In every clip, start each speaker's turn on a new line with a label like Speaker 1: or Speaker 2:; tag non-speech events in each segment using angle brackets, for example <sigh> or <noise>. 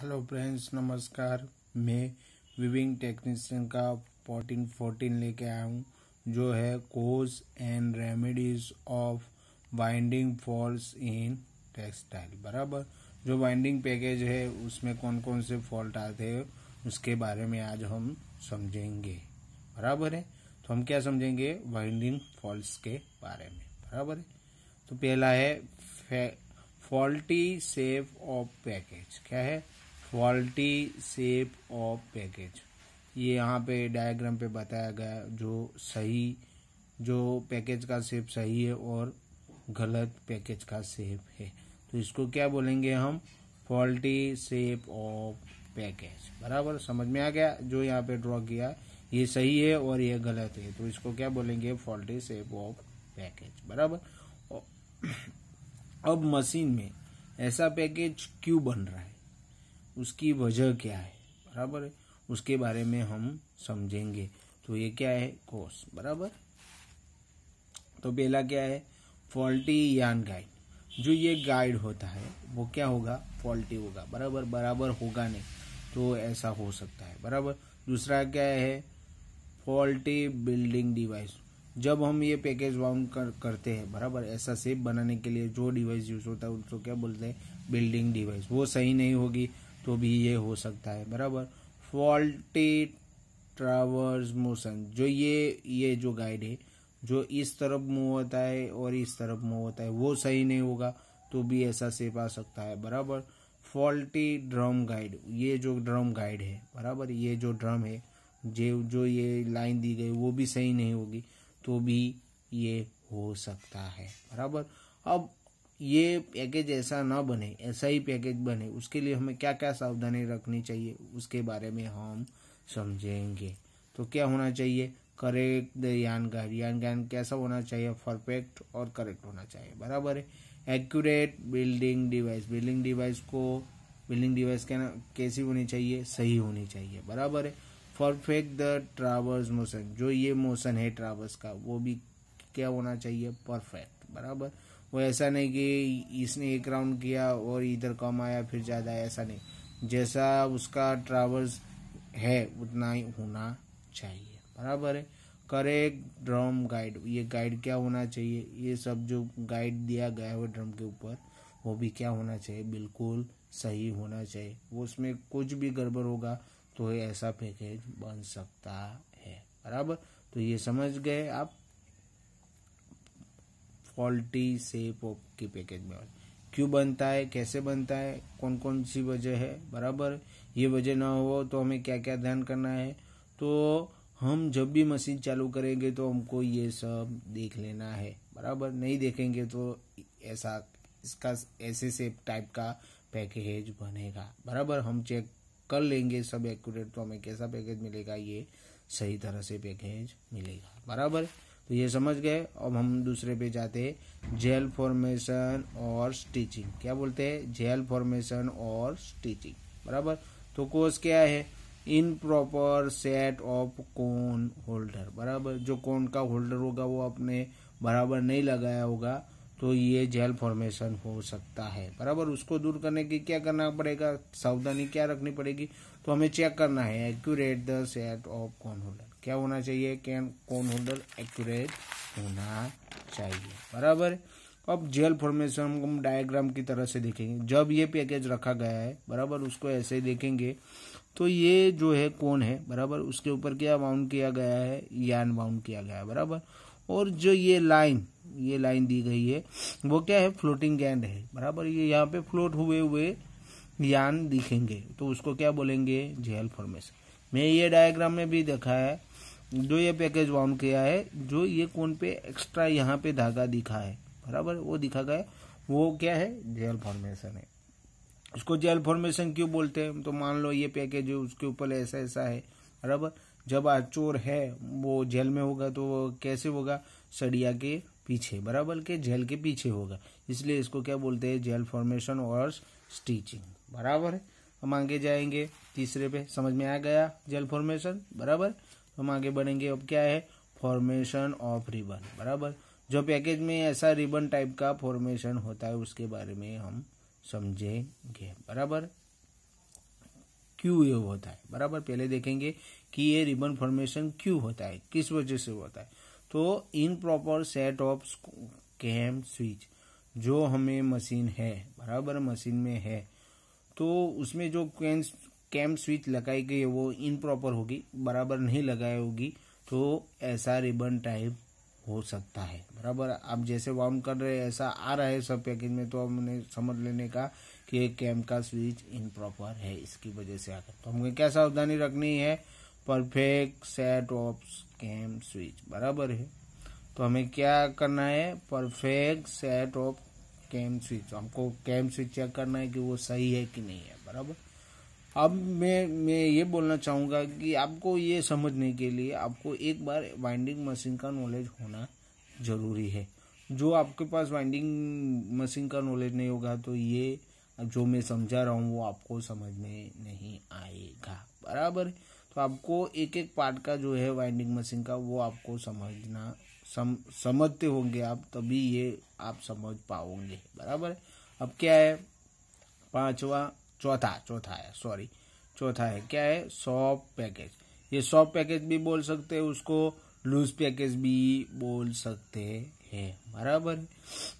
Speaker 1: hello friends नमस्कार मैं weaving technician का फोर्टीन फोर्टीन लेके आया हूँ जो है causes and remedies of winding fault in textile बराबर जो बाइंडिंग पैकेज है उसमें कौन कौन से फॉल्ट आते हैं उसके बारे में आज हम समझेंगे बराबर है तो हम क्या समझेंगे बाइंडिंग फॉल्ट के बारे में बराबर है तो पहला है फॉल्टी सेफ ऑफ पैकेज क्या है क्वालिटी सेप ऑफ पैकेज ये यहाँ पे डायग्राम पे बताया गया जो सही जो पैकेज का सेप सही है और गलत पैकेज का सेप है तो इसको क्या बोलेंगे हम फॉल्टी सेप ऑफ पैकेज बराबर समझ में आ गया जो यहाँ पे ड्रॉ किया ये सही है और ये गलत है तो इसको क्या बोलेंगे फॉल्टी सेप ऑफ पैकेज बराबर <clears throat> अब मशीन में ऐसा पैकेज क्यों बन रहा है उसकी वजह क्या है बराबर है उसके बारे में हम समझेंगे तो ये क्या है कोर्स बराबर तो पहला क्या है फॉल्टी यान गाइड जो ये गाइड होता है वो क्या होगा फॉल्टी होगा बराबर बराबर होगा नहीं तो ऐसा हो सकता है बराबर दूसरा क्या है फॉल्टी बिल्डिंग डिवाइस जब हम ये पैकेज बाउंड कर, करते हैं बराबर ऐसा सेप बनाने के लिए जो डिवाइस यूज़ होता है उसको क्या बोलते हैं बिल्डिंग डिवाइस वो सही नहीं होगी तो भी ये हो सकता है बराबर फॉल्टी ट्रावर्स मोशन जो ये ये जो गाइड है जो इस तरफ मूव होता है और इस तरफ मूव होता है वो सही नहीं होगा तो भी ऐसा सेप आ सकता है बराबर फॉल्टी ड्रम गाइड ये जो ड्रम गाइड है बराबर ये जो ड्रम है जो जो ये लाइन दी गई वो भी सही नहीं होगी तो भी ये हो सकता है बराबर अब ये पैकेज ऐसा ना बने ऐसा ही पैकेज बने उसके लिए हमें क्या क्या सावधानी रखनी चाहिए उसके बारे में हम समझेंगे तो क्या होना चाहिए करेक्ट द यान ज्ञान ज्ञान कैसा होना चाहिए परफेक्ट और करेक्ट होना चाहिए बराबर है accurate building device building device को बिल्डिंग डिवाइस क्या कैसी होनी चाहिए सही होनी चाहिए बराबर है परफेक्ट द ट्रावर्स मोशन जो ये मोशन है ट्रावर्स का वो भी क्या होना चाहिए परफेक्ट बराबर वो ऐसा नहीं कि इसने एक राउंड किया और इधर कम आया फिर ज़्यादा आया ऐसा नहीं जैसा उसका ट्रावर्स है उतना ही होना चाहिए बराबर है करे ड्रम गाइड ये गाइड क्या होना चाहिए ये सब जो गाइड दिया गया है ड्रम के ऊपर वो भी क्या होना चाहिए बिल्कुल सही होना चाहिए वो उसमें कुछ भी गड़बड़ होगा तो ऐसा पैकेज बन सकता है बराबर तो ये समझ गए आप फॉल्टी सेप ऑफ की पैकेज में क्यों बनता है कैसे बनता है कौन कौन सी वजह है बराबर ये वजह ना हो तो हमें क्या क्या ध्यान करना है तो हम जब भी मशीन चालू करेंगे तो हमको ये सब देख लेना है बराबर नहीं देखेंगे तो ऐसा इसका ऐसे सेप टाइप का पैकेज बनेगा बराबर हम चेक कर लेंगे सब एक्यूरेट तो हमें कैसा पैकेज मिलेगा ये सही तरह से पैकेज मिलेगा बराबर तो ये समझ गए अब हम दूसरे पे जाते हैं जेल फॉर्मेशन और स्टिचिंग क्या बोलते हैं जेल फॉर्मेशन और स्टिचिंग बराबर तो कोर्स क्या है improper set of cone holder बराबर जो कोन का होल्डर होगा वो अपने बराबर नहीं लगाया होगा तो ये जेल फॉर्मेशन हो सकता है बराबर उसको दूर करने की क्या करना पड़ेगा सावधानी क्या रखनी पड़ेगी तो हमें चेक करना है accurate the set of cone holder क्या होना चाहिए कैन कौन होल्डर एक्यूरेट होना चाहिए बराबर अब जेल फॉर्मेशन हम डायग्राम की तरह से देखेंगे जब ये पैकेज रखा गया है बराबर उसको ऐसे ही देखेंगे तो ये जो है कौन है बराबर उसके ऊपर क्या बाउंड किया गया है यान बाउंड किया गया है बराबर और जो ये लाइन ये लाइन दी गई है वो क्या है फ्लोटिंग गैंड है बराबर ये यहाँ पे फ्लोट हुए हुए यान दिखेंगे तो उसको क्या बोलेंगे जेल फॉर्मेशन मैं ये डायग्राम में भी देखा है जो ये पैकेज वाउंड किया है जो ये कोन पे एक्स्ट्रा यहाँ पे धागा दिखा है बराबर वो दिखा गया वो क्या है जेल फॉर्मेशन है उसको जेल फॉर्मेशन क्यों बोलते हैं तो मान लो ये पैकेज उसके ऊपर ऐसा ऐसा है बराबर जब चोर है वो जेल में होगा तो कैसे होगा सड़िया के पीछे बराबर के जेल के पीछे होगा इसलिए इसको क्या बोलते हैं जेल फॉर्मेशन और स्टीचिंग बराबर है हम आगे जाएंगे तीसरे पे समझ में आ गया जल फॉर्मेशन बराबर तो हम आगे बढ़ेंगे अब क्या है फॉर्मेशन ऑफ रिबन बराबर जो पैकेज में ऐसा रिबन टाइप का फॉर्मेशन होता है उसके बारे में हम समझेंगे बराबर क्यों ये होता है बराबर पहले देखेंगे कि ये रिबन फॉर्मेशन क्यों होता है किस वजह से होता है तो improper set of cam switch जो हमें मशीन है बराबर मशीन में है तो उसमें जो कैंस कैम स्विच लगाई गई है वो इनप्रॉपर होगी बराबर नहीं लगाई होगी तो ऐसा रिबन टाइप हो सकता है बराबर आप जैसे वाउंड कर रहे हैं ऐसा आ रहा है सब पैकेज में तो हमने समझ लेने का कि कैम का स्विच इनप्रॉपर है इसकी वजह से आकर तो हमें क्या सावधानी रखनी है perfect set of cam switch बराबर है तो हमें क्या करना है perfect set of cam switch हमको कैम स्विच चेक करना है कि वो सही है कि नहीं है बराबर अब मैं मैं ये बोलना चाहूँगा कि आपको ये समझने के लिए आपको एक बार वाइंडिंग मशीन का नॉलेज होना ज़रूरी है जो आपके पास वाइंडिंग मशीन का नॉलेज नहीं होगा तो ये जो मैं समझा रहा हूँ वो आपको समझ में नहीं आएगा बराबर तो आपको एक एक पार्ट का जो है वाइंडिंग मशीन का वो आपको समझना सम समझते होंगे आप तभी ये आप समझ पाओगे बराबर अब क्या है पांचवा चौथा चौथा है सॉरी चौथा है क्या है सॉफ्ट पैकेज ये सॉफ्ट पैकेज भी बोल सकते हैं उसको लूज पैकेज भी बोल सकते हैं बराबर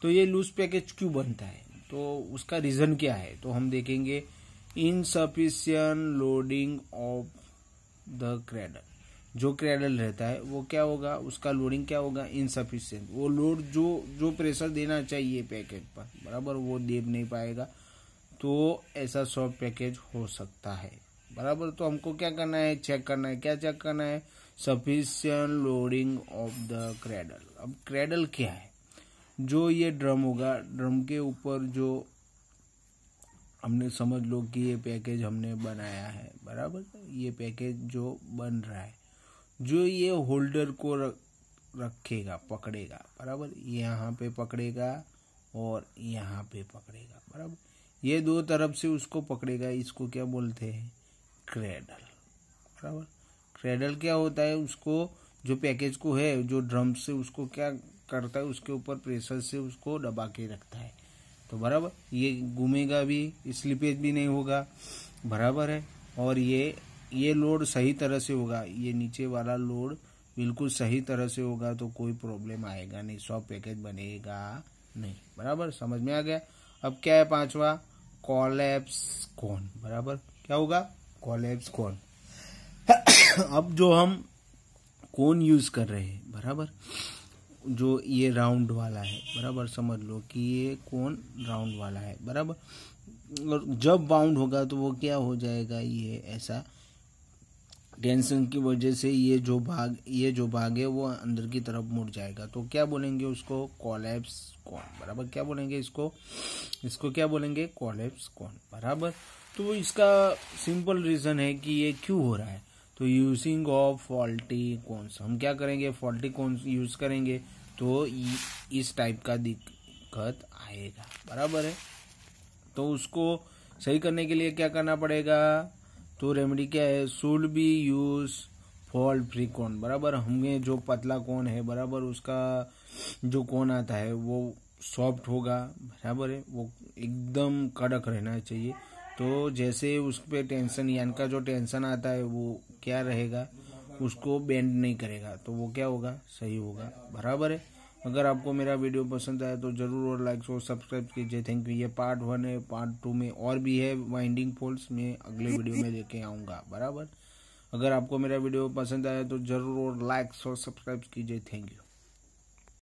Speaker 1: तो ये लूज पैकेज क्यों बनता है तो उसका रीज़न क्या है तो हम देखेंगे insufficient loading of the cradle जो क्रैडल रहता है वो क्या होगा उसका लोडिंग क्या होगा इनसफिशियंट वो लोड जो जो प्रेशर देना चाहिए पैकेज पर बराबर वो दे नहीं पाएगा तो ऐसा सॉफ्ट पैकेज हो सकता है बराबर तो हमको क्या करना है चेक करना है क्या चेक करना है sufficient loading of the cradle अब क्रैडल क्या है जो ये ड्रम होगा ड्रम के ऊपर जो हमने समझ लो कि ये पैकेज हमने बनाया है बराबर ये पैकेज जो बन रहा है जो ये होल्डर को रखेगा पकड़ेगा बराबर यहाँ पे पकड़ेगा और यहाँ पे पकड़ेगा बराबर ये दो तरफ से उसको पकड़ेगा इसको क्या बोलते हैं क्रेडल बराबर क्रेडल क्या होता है उसको जो पैकेज को है जो ड्रम से उसको क्या करता है उसके ऊपर प्रेशर से उसको दबा के रखता है तो बराबर ये घूमेगा भी स्लिपेज भी नहीं होगा बराबर है और ये ये लोड सही तरह से होगा ये नीचे वाला लोड बिल्कुल सही तरह से होगा तो कोई प्रॉब्लम आएगा नहीं सॉफ्ट पैकेज बनेगा नहीं बराबर समझ में आ गया अब क्या है पांचवा कॉलेप्स कौन बराबर क्या होगा कॉलेप्स कौन <coughs> अब जो हम कौन यूज कर रहे हैं बराबर जो ये राउंड वाला है बराबर समझ लो कि ये कौन राउंड वाला है बराबर और जब बाउंड होगा तो वो क्या हो जाएगा ये ऐसा टेंशन की वजह से ये जो भाग ये जो भाग है वो अंदर की तरफ मुड़ जाएगा तो क्या बोलेंगे उसको कॉलेप्स कौन बराबर क्या बोलेंगे इसको इसको क्या बोलेंगे कॉलेप्स कौन बराबर तो इसका सिंपल रीज़न है कि ये क्यों हो रहा है तो यूजिंग ऑफ फॉल्टी कॉन्स हम क्या करेंगे फॉल्टी कौन यूज़ करेंगे तो इस टाइप का दिक्कत आएगा बराबर है तो उसको सही करने के लिए क्या करना पड़ेगा तो रेमेडी क्या है should be use fault free cone बराबर हमें जो पतला कोन है बराबर उसका जो कोन आता है वो सॉफ्ट होगा बराबर है वो एकदम कड़क रहना चाहिए तो जैसे उस पर टेंशन यान का जो टेंशन आता है वो क्या रहेगा उसको बेंड नहीं करेगा तो वो क्या होगा सही होगा बराबर है अगर आपको मेरा वीडियो पसंद आया तो ज़रूर और लाइक्स और सब्सक्राइब कीजिए थैंक यू ये पार्ट वन है पार्ट टू में और भी है वाइंडिंग फॉल्स में अगले वीडियो में लेके आऊँगा बराबर अगर आपको मेरा वीडियो पसंद आया तो ज़रूर और लाइक्स और सब्सक्राइब कीजिए थैंक यू